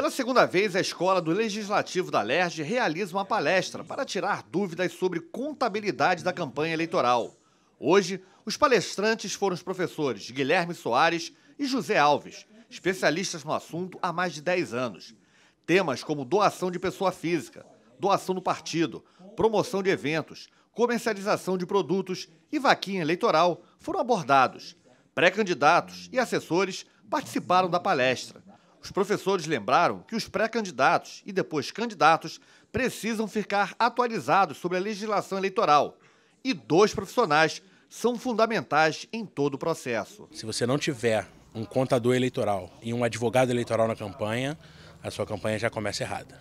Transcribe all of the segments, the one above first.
Pela segunda vez, a Escola do Legislativo da LERJ realiza uma palestra para tirar dúvidas sobre contabilidade da campanha eleitoral. Hoje, os palestrantes foram os professores Guilherme Soares e José Alves, especialistas no assunto há mais de 10 anos. Temas como doação de pessoa física, doação do partido, promoção de eventos, comercialização de produtos e vaquinha eleitoral foram abordados. Pré-candidatos e assessores participaram da palestra os professores lembraram que os pré-candidatos e depois candidatos precisam ficar atualizados sobre a legislação eleitoral. E dois profissionais são fundamentais em todo o processo. Se você não tiver um contador eleitoral e um advogado eleitoral na campanha, a sua campanha já começa errada.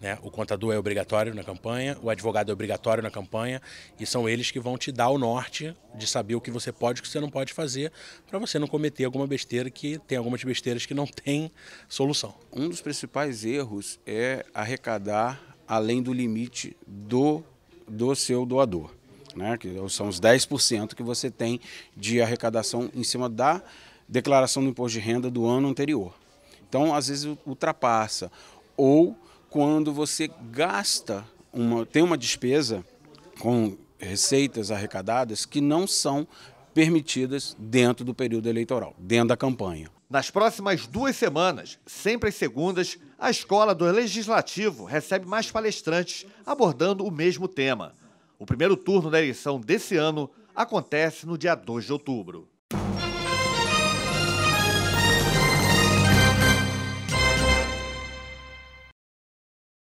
Né? O contador é obrigatório na campanha, o advogado é obrigatório na campanha e são eles que vão te dar o norte de saber o que você pode e o que você não pode fazer para você não cometer alguma besteira que tem algumas besteiras que não tem solução. Um dos principais erros é arrecadar além do limite do, do seu doador, né? que são os 10% que você tem de arrecadação em cima da declaração do imposto de renda do ano anterior. Então, às vezes ultrapassa ou quando você gasta uma tem uma despesa com receitas arrecadadas que não são permitidas dentro do período eleitoral, dentro da campanha. Nas próximas duas semanas, sempre às segundas, a Escola do Legislativo recebe mais palestrantes abordando o mesmo tema. O primeiro turno da eleição desse ano acontece no dia 2 de outubro.